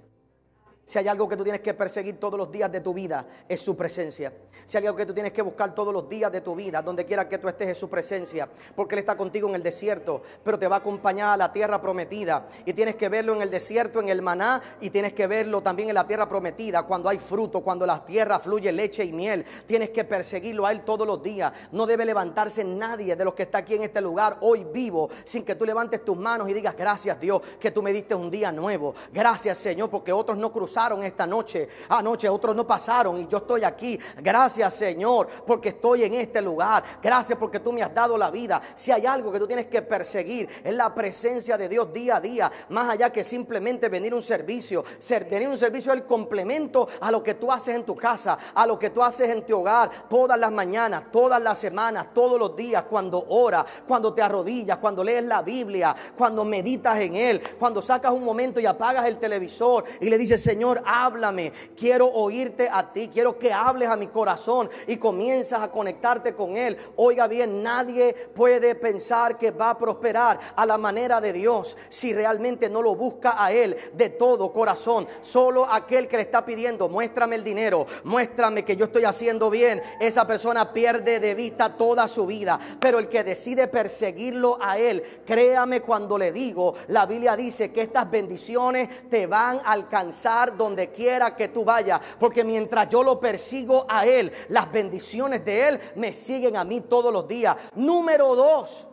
Si hay algo que tú tienes que perseguir todos los días de tu vida, es su presencia. Si hay algo que tú tienes que buscar todos los días de tu vida, donde quiera que tú estés, es su presencia. Porque Él está contigo en el desierto, pero te va a acompañar a la tierra prometida. Y tienes que verlo en el desierto, en el maná, y tienes que verlo también en la tierra prometida, cuando hay fruto, cuando la tierra fluye leche y miel. Tienes que perseguirlo a Él todos los días. No debe levantarse nadie de los que está aquí en este lugar hoy vivo, sin que tú levantes tus manos y digas, gracias Dios, que tú me diste un día nuevo. Gracias Señor, porque otros no cruzaron esta noche. Anoche ah, otros no pasaron y yo estoy aquí. Gracias Señor porque estoy en este lugar. Gracias porque tú me has dado la vida. Si hay algo que tú tienes que perseguir es la presencia de Dios día a día. Más allá que simplemente venir un servicio. Ser, venir un servicio es el complemento a lo que tú haces en tu casa, a lo que tú haces en tu hogar. Todas las mañanas, todas las semanas, todos los días. Cuando oras, cuando te arrodillas, cuando lees la Biblia, cuando meditas en Él. Cuando sacas un momento y apagas el televisor y le dices Señor. Señor, háblame, quiero oírte a ti, quiero que hables a mi corazón y comienzas a conectarte con Él. Oiga bien, nadie puede pensar que va a prosperar a la manera de Dios si realmente no lo busca a Él de todo corazón. Solo aquel que le está pidiendo, muéstrame el dinero, muéstrame que yo estoy haciendo bien, esa persona pierde de vista toda su vida. Pero el que decide perseguirlo a Él, créame cuando le digo, la Biblia dice que estas bendiciones te van a alcanzar donde quiera que tú vayas, porque mientras yo lo persigo a Él, las bendiciones de Él me siguen a mí todos los días. Número dos,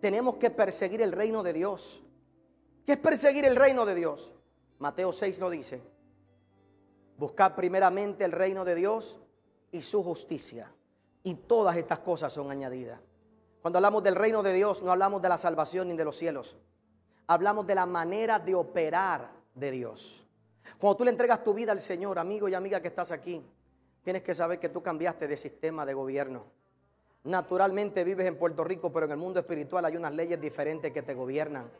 tenemos que perseguir el reino de Dios. ¿Qué es perseguir el reino de Dios? Mateo 6 lo dice. Buscad primeramente el reino de Dios y su justicia. Y todas estas cosas son añadidas. Cuando hablamos del reino de Dios, no hablamos de la salvación ni de los cielos. Hablamos de la manera de operar de Dios. Cuando tú le entregas tu vida al Señor, amigo y amiga que estás aquí, tienes que saber que tú cambiaste de sistema de gobierno. Naturalmente vives en Puerto Rico, pero en el mundo espiritual hay unas leyes diferentes que te gobiernan.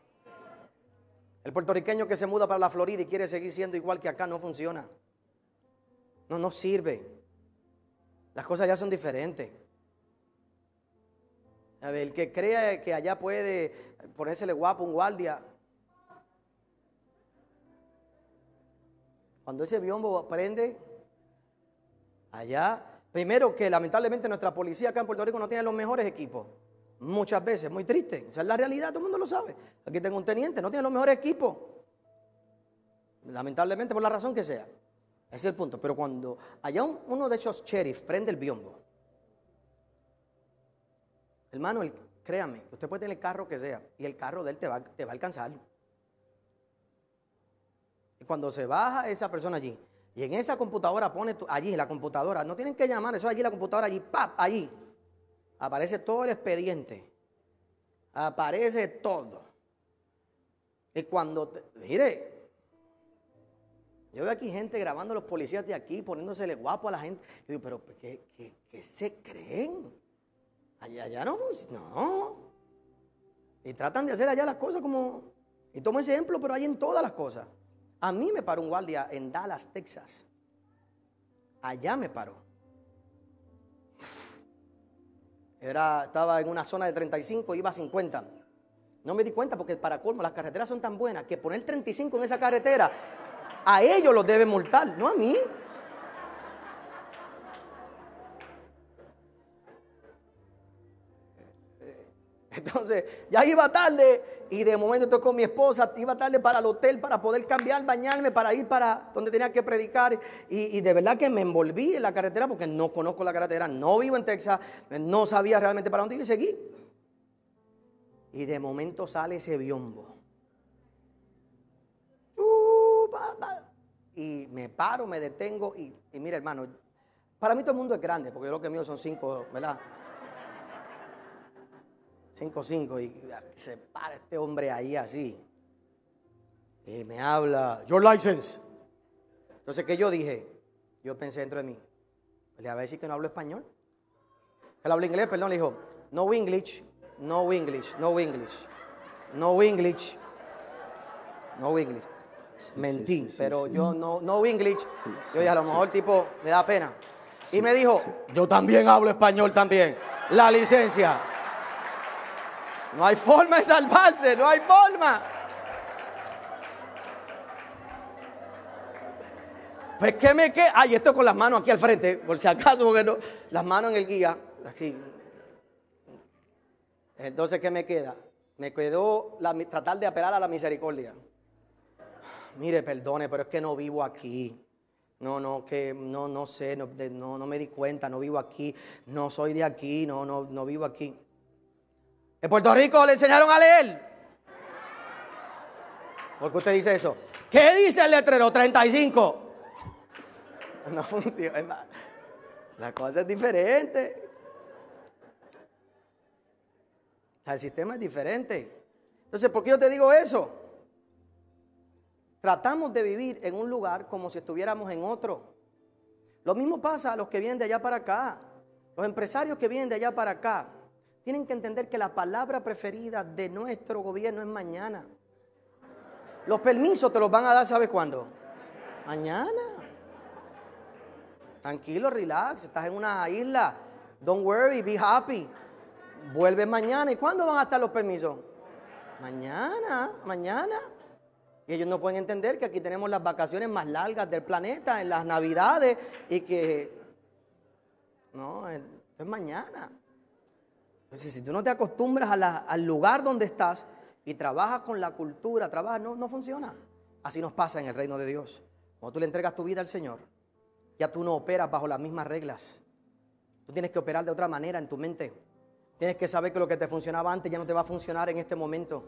El puertorriqueño que se muda para la Florida y quiere seguir siendo igual que acá no funciona. No, no sirve. Las cosas ya son diferentes. A ver, el que crea que allá puede ponérsele guapo un guardia, Cuando ese biombo prende, allá, primero que lamentablemente nuestra policía acá en Puerto Rico no tiene los mejores equipos. Muchas veces, muy triste. O Esa es la realidad, todo el mundo lo sabe. Aquí tengo un teniente, no tiene los mejores equipos. Lamentablemente, por la razón que sea. Ese es el punto. Pero cuando allá uno de esos sheriff prende el biombo, hermano, créame, usted puede tener el carro que sea y el carro de él te va, te va a alcanzar. Cuando se baja esa persona allí y en esa computadora pone allí la computadora, no tienen que llamar, eso es allí la computadora, allí, ¡pap! Allí aparece todo el expediente, aparece todo. Y cuando, mire, yo veo aquí gente grabando los policías de aquí, poniéndosele guapo a la gente. Yo digo, pero ¿qué, se creen? Allá, allá no funciona. No. Y tratan de hacer allá las cosas como... Y tomo ese ejemplo, pero hay en todas las cosas. A mí me paró un guardia en Dallas, Texas. Allá me paró. Era, estaba en una zona de 35, iba a 50. No me di cuenta porque para colmo las carreteras son tan buenas que poner 35 en esa carretera a ellos los debe multar, no a mí. Entonces, ya iba tarde y de momento estoy con mi esposa, iba tarde para el hotel para poder cambiar, bañarme, para ir para donde tenía que predicar. Y, de verdad que me envolví en la carretera porque no conozco la carretera, no vivo en Texas, no sabía realmente para dónde ir y seguí. Y de momento sale ese biombo. Uh, y me paro, me detengo y, y mira hermano, para mí todo el mundo es grande, porque yo lo que mío son cinco, ¿verdad? 5-5 y se para este hombre ahí así. Y me habla, your license. Entonces, ¿qué yo dije? Yo pensé dentro de mí, pues le voy a decir que no hablo español. Él habla inglés, perdón, le dijo, no English, no English, no English, no English, no English. Mentí, pero yo no, no English. yo dije, a lo mejor el tipo me da pena. Y me dijo, yo también hablo español también. La licencia. No hay forma de salvarse, no hay forma. Pues ¿qué me queda. Ay, esto con las manos aquí al frente, por si acaso, porque no. Las manos en el guía, Entonces, ¿qué me queda? Me quedó tratar de apelar a la misericordia. Mire, perdone, pero es que no vivo aquí. No, no, que no, no sé, no me di cuenta, no vivo aquí, no soy de aquí, no, no, no vivo aquí. ¿En Puerto Rico le enseñaron a leer? ¿Por qué usted dice eso? ¿Qué dice el letrero 35? No funciona. La cosa es diferente. El sistema es diferente. Entonces, ¿por qué yo te digo eso? Tratamos de vivir en un lugar como si estuviéramos en otro. Lo mismo pasa a los que vienen de allá para acá. Los empresarios que vienen de allá para acá tienen que entender que la palabra preferida de nuestro gobierno es mañana. Los permisos te los van a dar, ¿sabes cuándo? Mañana. Tranquilo, relax, estás en una isla. Don't worry, be happy. Vuelves mañana. ¿Y cuándo van a estar los permisos? Mañana, mañana. Y ellos no pueden entender que aquí tenemos las vacaciones más largas del planeta, en las navidades, y que... No, es mañana si tú no te acostumbras al lugar donde estás y trabajas con la cultura, trabajas, no, no funciona. Así nos pasa en el reino de Dios. Cuando tú le entregas tu vida al Señor, ya tú no operas bajo las mismas reglas. Tú tienes que operar de otra manera en tu mente. Tienes que saber que lo que te funcionaba antes ya no te va a funcionar en este momento.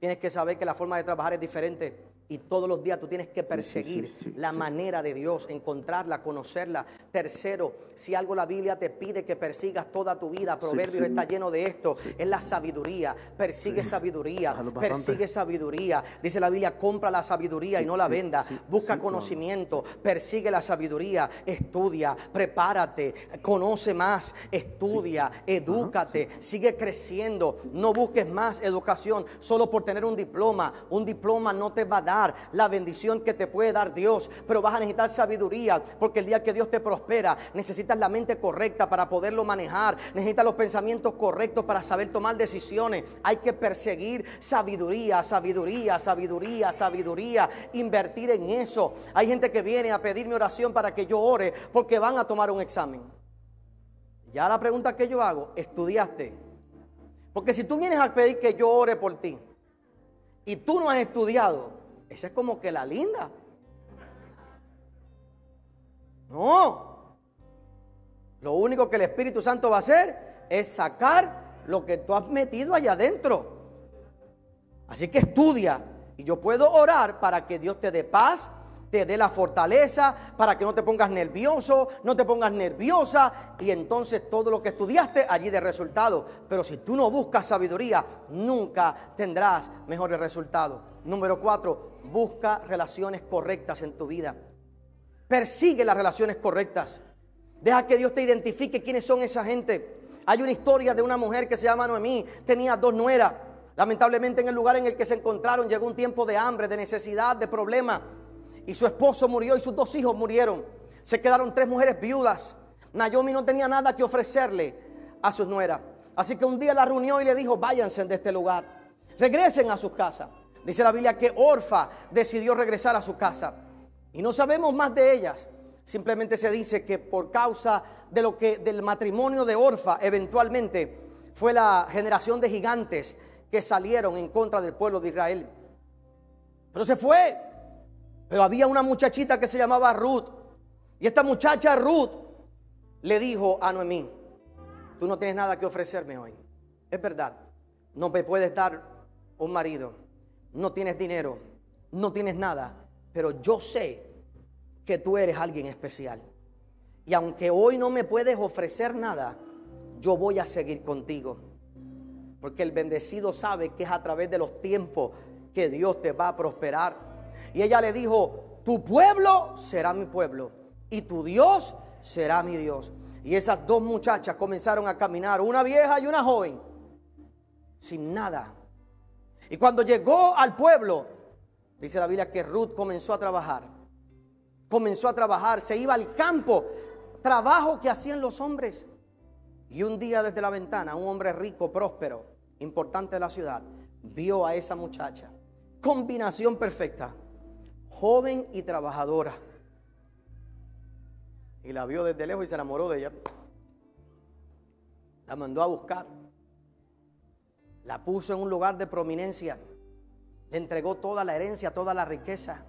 Tienes que saber que la forma de trabajar es diferente. Y todos los días tú tienes que perseguir la manera de Dios, encontrarla, conocerla. Tercero, si algo la Biblia te pide que persigas toda tu vida, Proverbios está lleno de esto, es la sabiduría. Persigue sabiduría, persigue sabiduría. Dice la Biblia, compra la sabiduría y no la venda. Busca conocimiento, persigue la sabiduría, estudia, prepárate, conoce más, estudia, edúcate, sigue creciendo. No busques más educación solo por tener un diploma. Un diploma no te va a dar la bendición que te puede dar Dios, pero vas a necesitar sabiduría, porque el día que Dios te prospera, necesitas la mente correcta para poderlo manejar, necesitas los pensamientos correctos para saber tomar decisiones. Hay que perseguir sabiduría, sabiduría, sabiduría, sabiduría, invertir en eso. Hay gente que viene a pedirme oración para que yo ore porque van a tomar un examen. Ya la pregunta que yo hago, ¿estudiaste? Porque si tú vienes a pedir que yo ore por ti y tú no has estudiado, esa es como que la linda. No. Lo único que el Espíritu Santo va a hacer es sacar lo que tú has metido allá adentro. Así que estudia. Y yo puedo orar para que Dios te dé paz, te dé la fortaleza, para que no te pongas nervioso, no te pongas nerviosa. Y entonces todo lo que estudiaste allí de resultado. Pero si tú no buscas sabiduría, nunca tendrás mejores resultados. Número cuatro, busca relaciones correctas en tu vida. Persigue las relaciones correctas. Deja que Dios te identifique quiénes son esa gente. Hay una historia de una mujer que se llama Noemí. Tenía dos nueras. Lamentablemente en el lugar en el que se encontraron llegó un tiempo de hambre, de necesidad, de problema. Y su esposo murió y sus dos hijos murieron. Se quedaron tres mujeres viudas. Naomi no tenía nada que ofrecerle a sus nueras. Así que un día la reunió y le dijo, váyanse de este lugar. Regresen a sus casas. Dice la Biblia que Orfa decidió regresar a su casa. Y no sabemos más de ellas. Simplemente se dice que por causa de lo que del matrimonio de Orfa eventualmente fue la generación de gigantes que salieron en contra del pueblo de Israel. Pero se fue. Pero había una muchachita que se llamaba Ruth. Y esta muchacha Ruth le dijo a Noemí, tú no tienes nada que ofrecerme hoy. Es verdad, no me puedes dar un marido no tienes dinero, no tienes nada, pero yo sé que tú eres alguien especial. Y aunque hoy no me puedes ofrecer nada, yo voy a seguir contigo. Porque el bendecido sabe que es a través de los tiempos que Dios te va a prosperar. Y ella le dijo, tu pueblo será mi pueblo y tu Dios será mi Dios. Y esas dos muchachas comenzaron a caminar, una vieja y una joven, sin nada, y cuando llegó al pueblo, dice la Biblia que Ruth comenzó a trabajar. Comenzó a trabajar, se iba al campo, trabajo que hacían los hombres. Y un día desde la ventana, un hombre rico, próspero, importante de la ciudad, vio a esa muchacha. Combinación perfecta, joven y trabajadora. Y la vio desde lejos y se enamoró de ella. La mandó a buscar la puso en un lugar de prominencia, le entregó toda la herencia, toda la riqueza,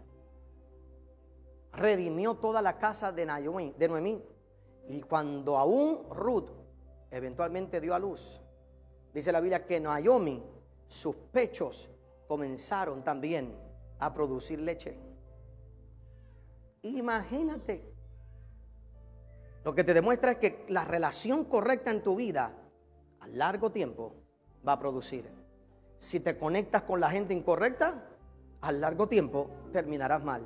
redimió toda la casa de, Naomi, de Noemí. Y cuando aún Ruth eventualmente dio a luz, dice la Biblia que Naomi, sus pechos comenzaron también a producir leche. Imagínate. Lo que te demuestra es que la relación correcta en tu vida a largo tiempo va a producir. Si te conectas con la gente incorrecta, al largo tiempo terminarás mal.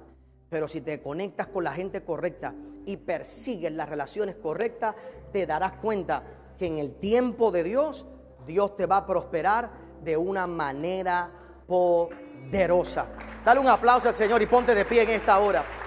Pero si te conectas con la gente correcta y persigues las relaciones correctas, te darás cuenta que en el tiempo de Dios, Dios te va a prosperar de una manera poderosa. Dale un aplauso al Señor y ponte de pie en esta hora.